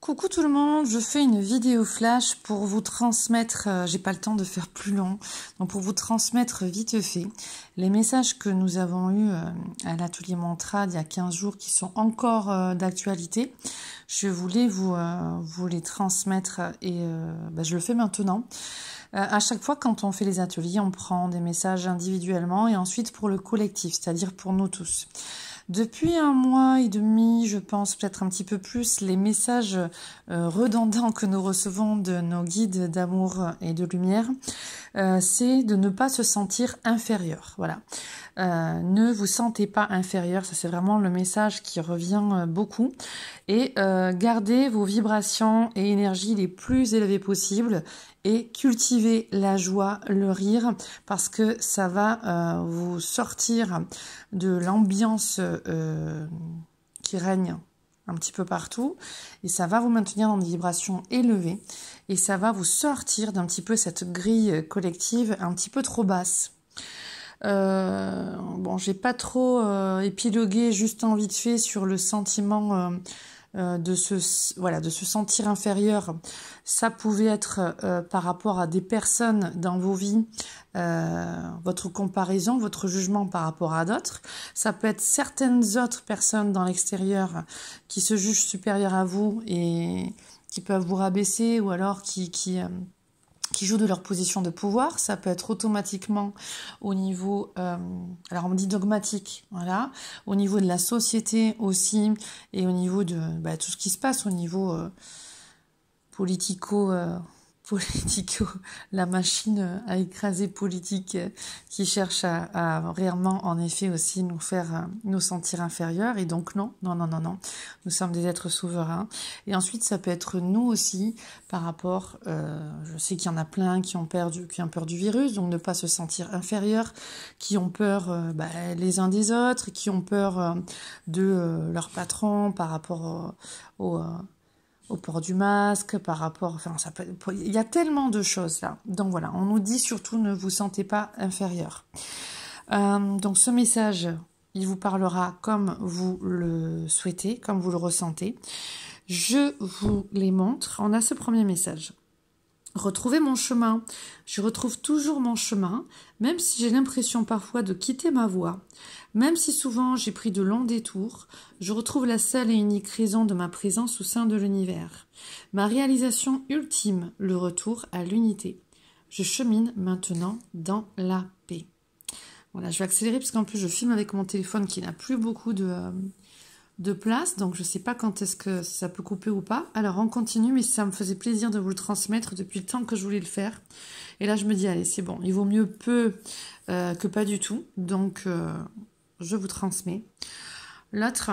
Coucou tout le monde, je fais une vidéo flash pour vous transmettre, euh, j'ai pas le temps de faire plus long, donc pour vous transmettre vite fait les messages que nous avons eus euh, à l'atelier Mantra il y a 15 jours qui sont encore euh, d'actualité. Je voulais vous, vous les transmettre et bah, je le fais maintenant. à chaque fois quand on fait les ateliers, on prend des messages individuellement et ensuite pour le collectif, c'est-à-dire pour nous tous. Depuis un mois et demi, je pense peut-être un petit peu plus, les messages euh, redondants que nous recevons de nos guides d'amour et de lumière, euh, c'est de ne pas se sentir inférieur. Voilà. Euh, ne vous sentez pas inférieur, ça c'est vraiment le message qui revient beaucoup. Et gardez vos vibrations et énergies les plus élevées possibles et cultivez la joie, le rire, parce que ça va euh, vous sortir de l'ambiance euh, qui règne un petit peu partout et ça va vous maintenir dans des vibrations élevées et ça va vous sortir d'un petit peu cette grille collective un petit peu trop basse. Euh, bon, j'ai pas trop euh, épilogué juste en vite fait sur le sentiment euh, de, se, voilà, de se sentir inférieur, ça pouvait être euh, par rapport à des personnes dans vos vies, euh, votre comparaison, votre jugement par rapport à d'autres. Ça peut être certaines autres personnes dans l'extérieur qui se jugent supérieures à vous et qui peuvent vous rabaisser ou alors qui... qui qui jouent de leur position de pouvoir. Ça peut être automatiquement au niveau, euh, alors on dit dogmatique, voilà, au niveau de la société aussi, et au niveau de bah, tout ce qui se passe au niveau euh, politico. Euh, politico, la machine euh, à écraser politique euh, qui cherche à, à, réellement, en effet, aussi nous faire euh, nous sentir inférieurs. Et donc non, non, non, non, non. Nous sommes des êtres souverains. Et ensuite, ça peut être nous aussi par rapport. je sais qu'il y en a plein qui ont perdu, qui ont peur du virus, donc ne pas se sentir inférieurs, qui ont peur bah, les uns des autres, qui ont peur de leur patron par rapport au, au au port du masque, par rapport, enfin, ça il y a tellement de choses là. Donc voilà, on nous dit surtout ne vous sentez pas inférieur. Euh, donc ce message, il vous parlera comme vous le souhaitez, comme vous le ressentez. Je vous les montre. On a ce premier message. Retrouvez mon chemin. Je retrouve toujours mon chemin, même si j'ai l'impression parfois de quitter ma voie. Même si souvent j'ai pris de longs détours, je retrouve la seule et unique raison de ma présence au sein de l'univers. Ma réalisation ultime, le retour à l'unité. Je chemine maintenant dans la paix. Voilà, je vais accélérer parce qu'en plus je filme avec mon téléphone qui n'a plus beaucoup de, euh, de place, donc je ne sais pas quand est-ce que ça peut couper ou pas. Alors on continue, mais ça me faisait plaisir de vous le transmettre depuis le temps que je voulais le faire. Et là je me dis, allez, c'est bon, il vaut mieux peu euh, que pas du tout. Donc euh, je vous transmets. L'autre,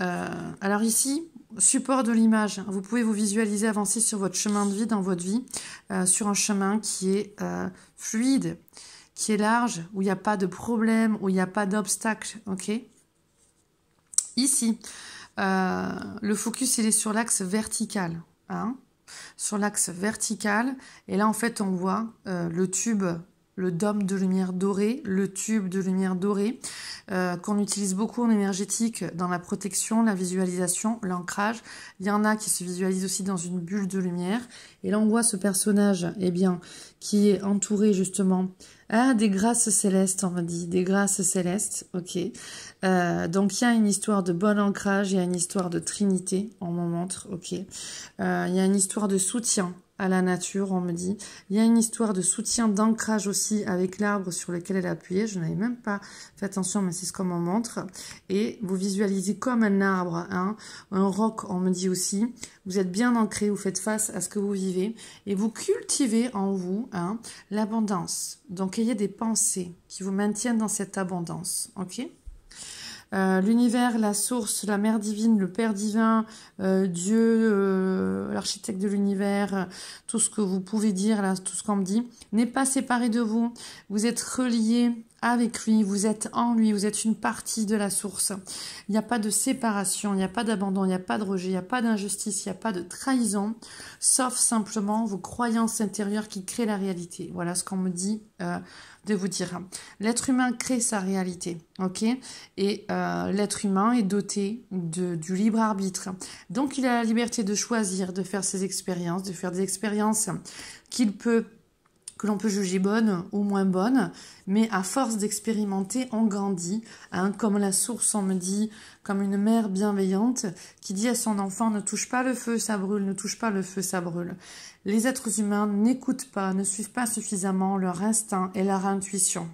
euh, alors ici, support de l'image. Vous pouvez vous visualiser avancer sur votre chemin de vie, dans votre vie, euh, sur un chemin qui est euh, fluide, qui est large, où il n'y a pas de problème, où il n'y a pas d'obstacle. ok Ici, le focus, il est sur l'axe vertical. Hein sur l'axe vertical. Et là, en fait, on voit le tube le dôme de lumière dorée, le tube de lumière dorée, euh, qu'on utilise beaucoup en énergétique dans la protection, la visualisation, l'ancrage. Il y en a qui se visualisent aussi dans une bulle de lumière. Et là, on voit ce personnage eh bien, qui est entouré justement ah, des grâces célestes, on va dire, des grâces célestes, ok. Euh, donc il y a une histoire de bon ancrage, il y a une histoire de trinité, on m'en montre, ok. Euh, il y a une histoire de soutien, la nature, on me dit. Il y a une histoire de soutien d'ancrage aussi avec l'arbre sur lequel elle appuyait, Je n'avais même pas fait attention, mais c'est ce qu'on me montre. Et vous visualisez comme un arbre, hein, un roc, on me dit aussi. Vous êtes bien ancré, vous faites face à ce que vous vivez. Et vous cultivez en vous hein, l'abondance. Donc ayez des pensées qui vous maintiennent dans cette abondance. ok euh, l'univers, la source, la mère divine, le Père divin, euh, Dieu, euh, l'architecte de l'univers, tout ce que vous pouvez dire, là, tout ce qu'on me dit, n'est pas séparé de vous. Vous êtes relié avec lui, vous êtes en lui, vous êtes une partie de la source. Il n'y a pas de séparation, il n'y a pas d'abandon, il n'y a pas de rejet, il n'y a pas d'injustice, il n'y a pas de trahison, sauf simplement vos croyances intérieures qui créent la réalité. Voilà ce qu'on me dit euh, de vous dire. L'être humain crée sa réalité, ok Et euh, l'être humain est doté de, du libre arbitre. Donc il a la liberté de choisir, de faire ses expériences, de faire des expériences qu'il peut que l'on peut juger bonne ou moins bonne, mais à force d'expérimenter, on grandit, hein, comme la source, on me dit, comme une mère bienveillante qui dit à son enfant, ne touche pas le feu, ça brûle, ne touche pas le feu, ça brûle. Les êtres humains n'écoutent pas, ne suivent pas suffisamment leur instinct et leur intuition.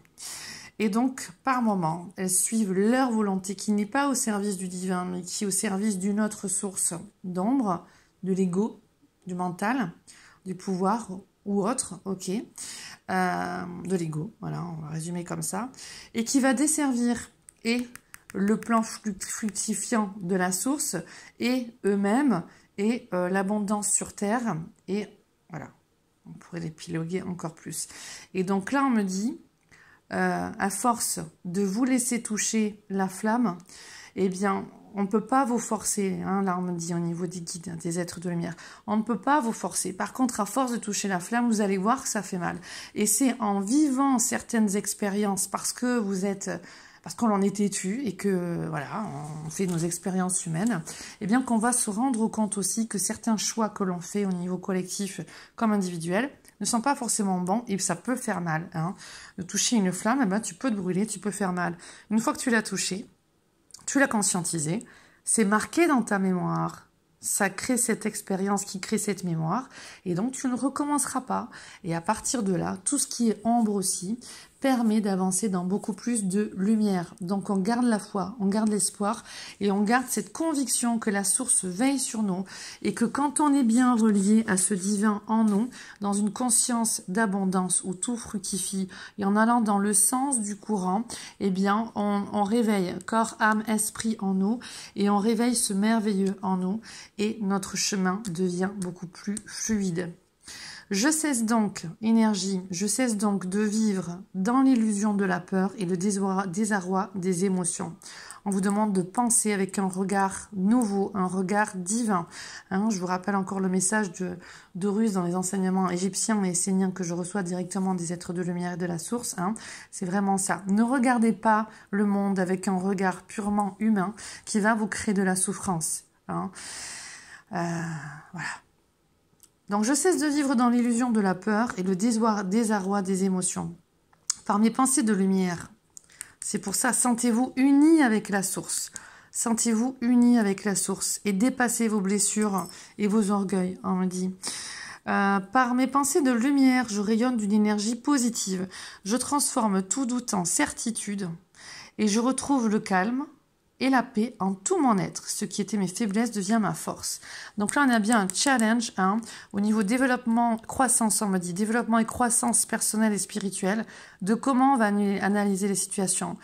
Et donc, par moments, elles suivent leur volonté qui n'est pas au service du divin, mais qui est au service d'une autre source d'ombre, de l'ego, du mental, du pouvoir ou autre, ok, euh, de l'ego, voilà, on va résumer comme ça, et qui va desservir et le plan fructifiant de la source, et eux-mêmes, et euh, l'abondance sur Terre, et voilà, on pourrait l'épiloguer encore plus. Et donc là, on me dit, euh, à force de vous laisser toucher la flamme, eh bien, on ne peut pas vous forcer, hein, là on me dit au niveau des guides, des êtres de lumière, on ne peut pas vous forcer. Par contre, à force de toucher la flamme, vous allez voir que ça fait mal. Et c'est en vivant certaines expériences, parce que vous êtes parce qu'on en est têtu et que voilà, on fait nos expériences humaines, eh bien qu'on va se rendre compte aussi que certains choix que l'on fait au niveau collectif comme individuel ne sont pas forcément bons et ça peut faire mal. Hein. De toucher une flamme, eh ben tu peux te brûler, tu peux faire mal. Une fois que tu l'as touchée, tu l'as conscientisé, c'est marqué dans ta mémoire, ça crée cette expérience qui crée cette mémoire et donc tu ne recommenceras pas et à partir de là tout ce qui est ambre aussi permet d'avancer dans beaucoup plus de lumière. Donc on garde la foi, on garde l'espoir et on garde cette conviction que la source veille sur nous et que quand on est bien relié à ce divin en nous, dans une conscience d'abondance où tout fructifie et en allant dans le sens du courant, eh bien on, on réveille corps, âme, esprit en nous et on réveille ce merveilleux en nous et notre chemin devient beaucoup plus fluide. Je cesse donc, énergie, je cesse donc de vivre dans l'illusion de la peur et le désarroi des émotions. On vous demande de penser avec un regard nouveau, un regard divin. Hein, je vous rappelle encore le message de, de russe dans les enseignements égyptiens et séniens que je reçois directement des êtres de lumière et de la source. Hein. C'est vraiment ça. Ne regardez pas le monde avec un regard purement humain qui va vous créer de la souffrance. Hein. Euh, voilà. Donc je cesse de vivre dans l'illusion de la peur et le désarroi des émotions. Par mes pensées de lumière. C'est pour ça, sentez-vous unis avec la source. Sentez-vous unis avec la source et dépassez vos blessures et vos orgueils, hein, on me dit. Euh, par mes pensées de lumière, je rayonne d'une énergie positive. Je transforme tout doute en certitude et je retrouve le calme, et la paix en tout mon être. Ce qui était mes faiblesses devient ma force. Donc là, on a bien un challenge hein. au niveau développement, croissance, on me dit, développement et croissance personnelle et spirituelle, de comment on va analyser les situations.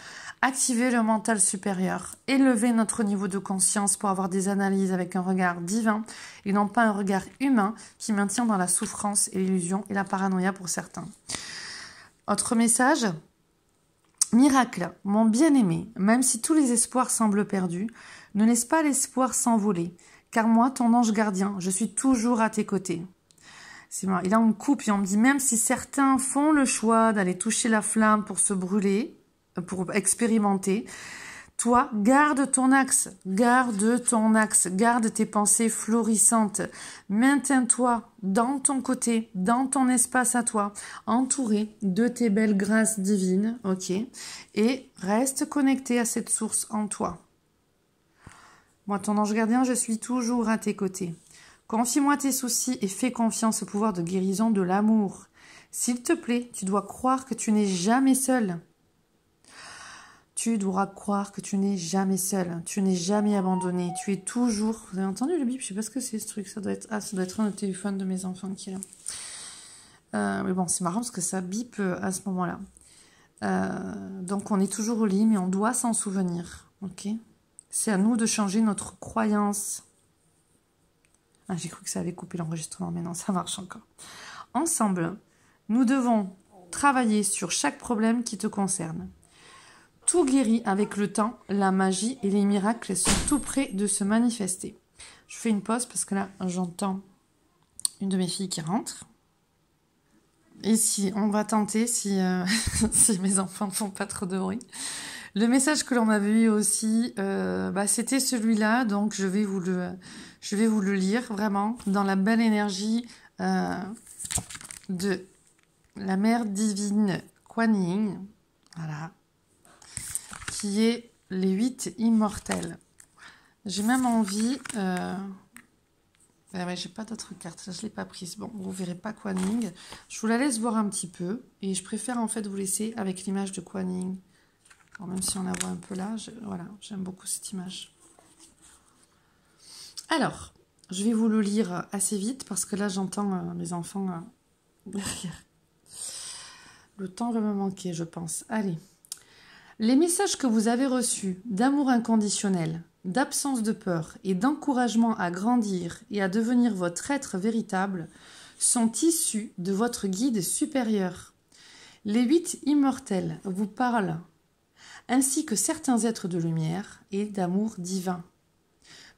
Activer le mental supérieur, élever notre niveau de conscience pour avoir des analyses avec un regard divin et non pas un regard humain qui maintient dans la souffrance et l'illusion et la paranoïa pour certains. Autre message, Miracle, mon bien-aimé, même si tous les espoirs semblent perdus, ne laisse pas l'espoir s'envoler, car moi, ton ange gardien, je suis toujours à tes côtés. c'est Et là, on me coupe et on me dit, même si certains font le choix d'aller toucher la flamme pour se brûler, euh, pour expérimenter, toi, garde ton axe, garde ton axe, garde tes pensées florissantes. Maintiens-toi dans ton côté, dans ton espace à toi, entouré de tes belles grâces divines, ok Et reste connecté à cette source en toi. Moi, ton ange gardien, je suis toujours à tes côtés. Confie-moi tes soucis et fais confiance au pouvoir de guérison de l'amour. S'il te plaît, tu dois croire que tu n'es jamais seul tu dois croire que tu n'es jamais seul, hein. tu n'es jamais abandonné, tu es toujours. Vous avez entendu le bip Je sais pas ce que c'est ce truc. Ça doit être ah, ça doit être un téléphone de mes enfants qui est là. Euh, mais bon, c'est marrant parce que ça bip euh, à ce moment-là. Euh, donc on est toujours au lit, mais on doit s'en souvenir. Ok C'est à nous de changer notre croyance. Ah, j'ai cru que ça avait coupé l'enregistrement, mais non, ça marche encore. Ensemble, nous devons travailler sur chaque problème qui te concerne. Tout guérit avec le temps, la magie et les miracles sont tout près de se manifester. Je fais une pause parce que là, j'entends une de mes filles qui rentre. Et si on va tenter, si, euh, si mes enfants ne font pas trop de bruit. Le message que l'on avait eu aussi, euh, bah, c'était celui-là, donc je vais, vous le, je vais vous le lire vraiment dans la belle énergie euh, de la mère divine Kuan Yin. Voilà, qui est les Huit immortels. J'ai même envie... Euh, ah j'ai pas d'autres cartes, je l'ai pas prise. Bon, vous verrez pas Kwaning. Je vous la laisse voir un petit peu et je préfère en fait vous laisser avec l'image de quaning même si on la voit un peu là, voilà, j'aime beaucoup cette image. Alors, je vais vous le lire assez vite parce que là j'entends euh, mes enfants euh, Le temps va me manquer, je pense. Allez. Les messages que vous avez reçus d'amour inconditionnel, d'absence de peur et d'encouragement à grandir et à devenir votre être véritable sont issus de votre guide supérieur. Les huit immortels vous parlent, ainsi que certains êtres de lumière et d'amour divin.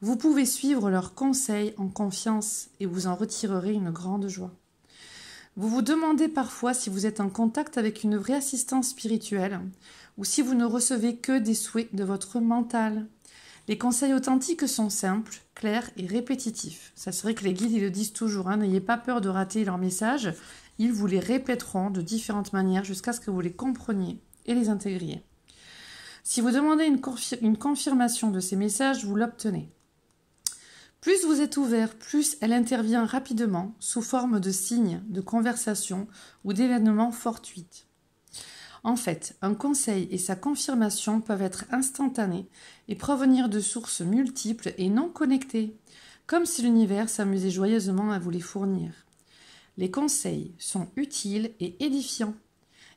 Vous pouvez suivre leurs conseils en confiance et vous en retirerez une grande joie. Vous vous demandez parfois si vous êtes en contact avec une vraie assistance spirituelle ou si vous ne recevez que des souhaits de votre mental. Les conseils authentiques sont simples, clairs et répétitifs. Ça serait que les guides, ils le disent toujours, hein. n'ayez pas peur de rater leurs messages, ils vous les répéteront de différentes manières jusqu'à ce que vous les compreniez et les intégriez. Si vous demandez une, une confirmation de ces messages, vous l'obtenez. Plus vous êtes ouvert, plus elle intervient rapidement sous forme de signes, de conversations ou d'événements fortuites. En fait, un conseil et sa confirmation peuvent être instantanés et provenir de sources multiples et non connectées, comme si l'univers s'amusait joyeusement à vous les fournir. Les conseils sont utiles et édifiants.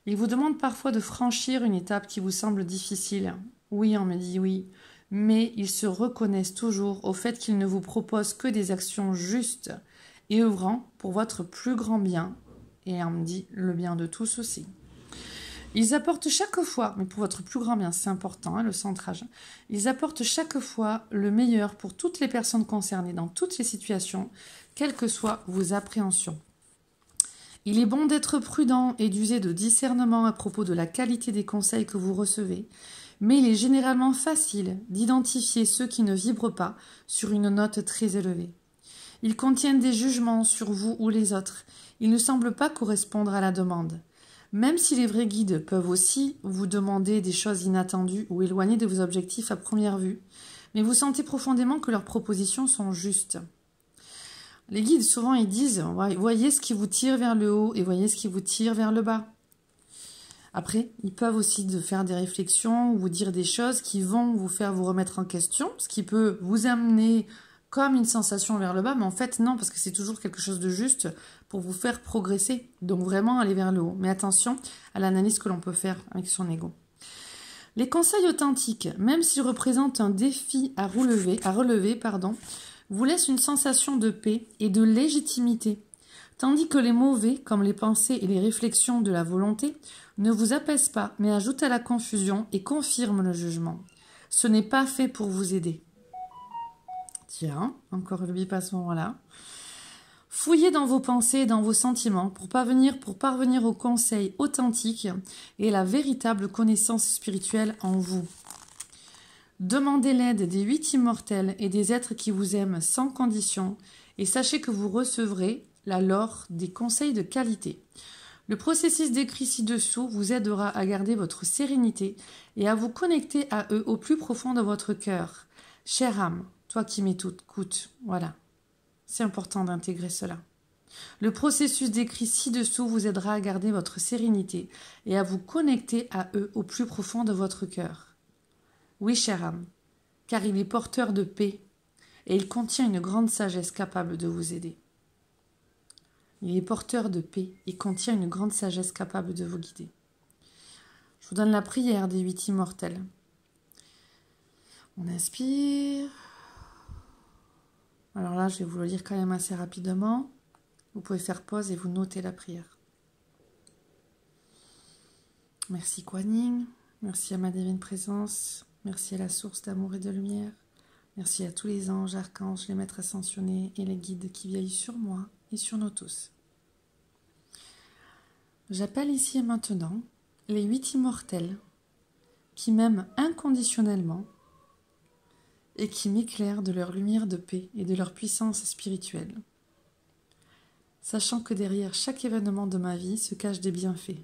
Ils vous demandent parfois de franchir une étape qui vous semble difficile. Oui, on me dit oui, mais ils se reconnaissent toujours au fait qu'ils ne vous proposent que des actions justes et œuvrant pour votre plus grand bien, et on me dit le bien de tous aussi. Ils apportent chaque fois, mais pour votre plus grand bien, c'est important, hein, le centrage, ils apportent chaque fois le meilleur pour toutes les personnes concernées dans toutes les situations, quelles que soient vos appréhensions. Il est bon d'être prudent et d'user de discernement à propos de la qualité des conseils que vous recevez, mais il est généralement facile d'identifier ceux qui ne vibrent pas sur une note très élevée. Ils contiennent des jugements sur vous ou les autres. Ils ne semblent pas correspondre à la demande. Même si les vrais guides peuvent aussi vous demander des choses inattendues ou éloignées de vos objectifs à première vue, mais vous sentez profondément que leurs propositions sont justes. Les guides, souvent, ils disent voyez ce qui vous tire vers le haut et voyez ce qui vous tire vers le bas. Après, ils peuvent aussi faire des réflexions ou vous dire des choses qui vont vous faire vous remettre en question, ce qui peut vous amener comme une sensation vers le bas, mais en fait non, parce que c'est toujours quelque chose de juste pour vous faire progresser, donc vraiment aller vers le haut. Mais attention à l'analyse que l'on peut faire avec son ego. Les conseils authentiques, même s'ils représentent un défi à relever, à relever pardon, vous laissent une sensation de paix et de légitimité, tandis que les mauvais, comme les pensées et les réflexions de la volonté, ne vous apaisent pas, mais ajoutent à la confusion et confirment le jugement. Ce n'est pas fait pour vous aider encore ce moment là. Fouillez dans vos pensées et dans vos sentiments pour parvenir, pour parvenir au conseil authentique et la véritable connaissance spirituelle en vous. Demandez l'aide des huit immortels et des êtres qui vous aiment sans condition et sachez que vous recevrez la alors des conseils de qualité. Le processus décrit ci-dessous vous aidera à garder votre sérénité et à vous connecter à eux au plus profond de votre cœur. Chère âme, toi qui m'écoutes. Voilà. C'est important d'intégrer cela. Le processus décrit ci-dessous vous aidera à garder votre sérénité et à vous connecter à eux au plus profond de votre cœur. Oui, chère âme, car il est porteur de paix et il contient une grande sagesse capable de vous aider. Il est porteur de paix et contient une grande sagesse capable de vous guider. Je vous donne la prière des huit immortels. On inspire. Alors là, je vais vous le lire quand même assez rapidement. Vous pouvez faire pause et vous noter la prière. Merci Kuan Yin, merci à ma divine présence, merci à la source d'amour et de lumière, merci à tous les anges, archanges, les maîtres ascensionnés et les guides qui vieillent sur moi et sur nous tous. J'appelle ici et maintenant les huit immortels qui m'aiment inconditionnellement et qui m'éclairent de leur lumière de paix et de leur puissance spirituelle. Sachant que derrière chaque événement de ma vie se cachent des bienfaits.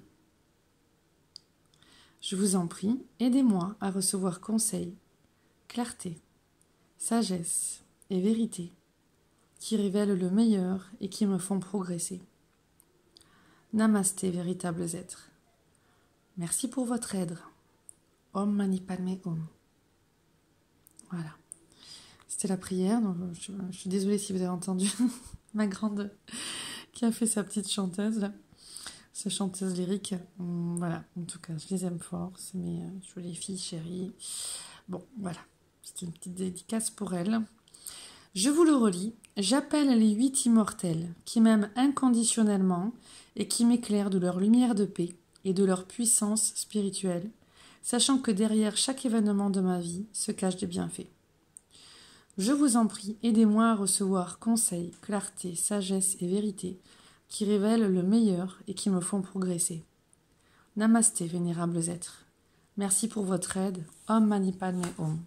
Je vous en prie, aidez-moi à recevoir conseil, clarté, sagesse et vérité qui révèlent le meilleur et qui me font progresser. Namasté, véritables êtres. Merci pour votre aide. Om Mani Om. Voilà. C'était la prière, donc euh, je, suis désolée si vous avez entendu ma grande qui a fait sa petite chanteuse, sa chanteuse lyrique. Hum, voilà, en tout cas, je les aime fort, c'est mes euh, jolies filles chéries. Bon, voilà, c'était une petite dédicace pour elle. Je vous le relis. J'appelle les huit immortels, qui m'aiment inconditionnellement et qui m'éclairent de leur lumière de paix et de leur puissance spirituelle, sachant que derrière chaque événement de ma vie se cachent des bienfaits. Je vous en prie, aidez-moi à recevoir conseils, clarté, sagesse et vérité qui révèlent le meilleur et qui me font progresser. Namasté, vénérables êtres. Merci pour votre aide. Om Mani Padme Om.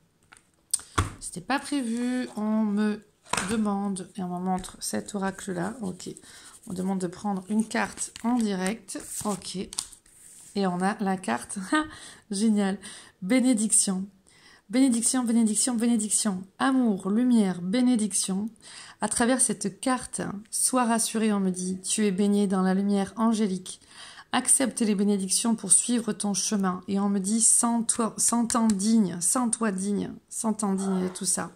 C'était pas prévu. On me demande, et on me montre cet oracle-là. Ok. On demande de prendre une carte en direct. Ok. Et on a la carte. Génial. Bénédiction. Bénédiction, bénédiction, bénédiction. Amour, lumière, bénédiction. À travers cette carte, sois rassuré, on me dit, tu es baigné dans la lumière angélique. Accepte les bénédictions pour suivre ton chemin. Et on me dit, sans toi sans digne, sens-toi digne, sans toi digne de tout ça.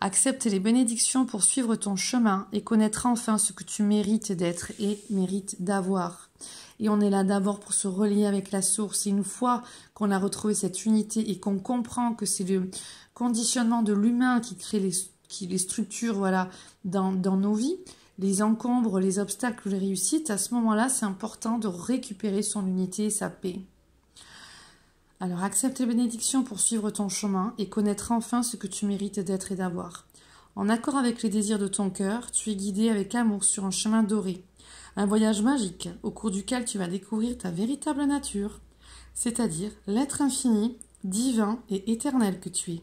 Accepte les bénédictions pour suivre ton chemin et connaître enfin ce que tu mérites d'être et mérites d'avoir. Et on est là d'abord pour se relier avec la source. Et une fois qu'on a retrouvé cette unité et qu'on comprend que c'est le conditionnement de l'humain qui crée les, qui les structures voilà, dans, dans nos vies, les encombres, les obstacles, les réussites, à ce moment-là, c'est important de récupérer son unité et sa paix. Alors accepte les bénédictions pour suivre ton chemin et connaître enfin ce que tu mérites d'être et d'avoir. En accord avec les désirs de ton cœur, tu es guidé avec amour sur un chemin doré. Un voyage magique au cours duquel tu vas découvrir ta véritable nature, c'est-à-dire l'être infini, divin et éternel que tu es.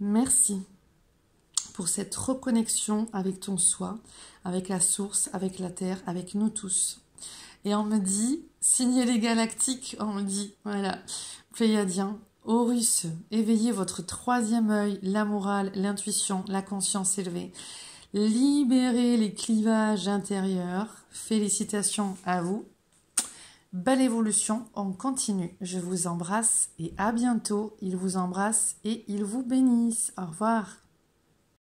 Merci pour cette reconnexion avec ton soi, avec la source, avec la terre, avec nous tous. Et on me dit, signez les galactiques, on me dit, voilà, Pléiadien, Horus, éveillez votre troisième œil, la morale, l'intuition, la conscience élevée. Libérez les clivages intérieurs Félicitations à vous. Belle évolution, on continue. Je vous embrasse et à bientôt. Il vous embrasse et il vous bénisse. Au revoir.